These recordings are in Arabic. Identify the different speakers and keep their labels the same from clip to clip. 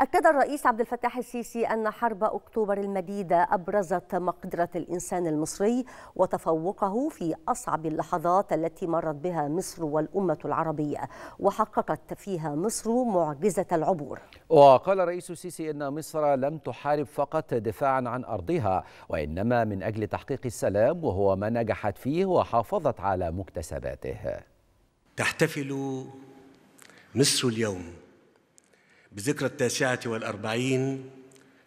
Speaker 1: أكد الرئيس عبد الفتاح السيسي أن حرب أكتوبر المديدة أبرزت مقدرة الإنسان المصري وتفوقه في أصعب اللحظات التي مرت بها مصر والأمة العربية وحققت فيها مصر معجزة العبور
Speaker 2: وقال الرئيس السيسي أن مصر لم تحارب فقط دفاعا عن أرضها وإنما من أجل تحقيق السلام وهو ما نجحت فيه وحافظت على مكتسباته تحتفل مصر اليوم
Speaker 3: بذكرى التاسعة والأربعين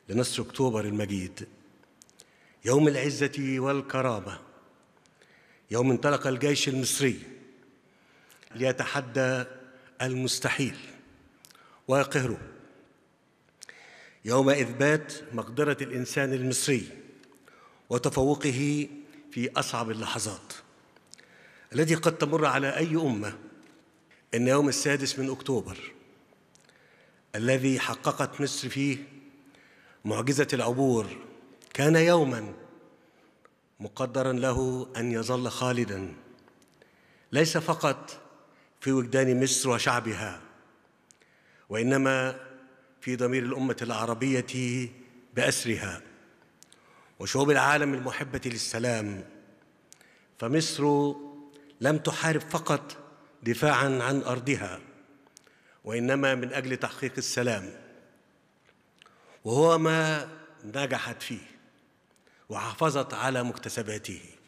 Speaker 3: لنصر أكتوبر المجيد يوم العزة والكرامة يوم انطلق الجيش المصري ليتحدى المستحيل ويقهره يوم إثبات مقدرة الإنسان المصري وتفوقه في أصعب اللحظات الذي قد تمر على أي أمة إن يوم السادس من أكتوبر الذي حققت مصر فيه معجزة العبور كان يوما مقدرا له أن يظل خالدا ليس فقط في وجدان مصر وشعبها وإنما في ضمير الأمة العربية بأسرها وشعوب العالم المحبة للسلام فمصر لم تحارب فقط دفاعا عن أرضها وانما من اجل تحقيق السلام وهو ما نجحت فيه وحافظت على مكتسباته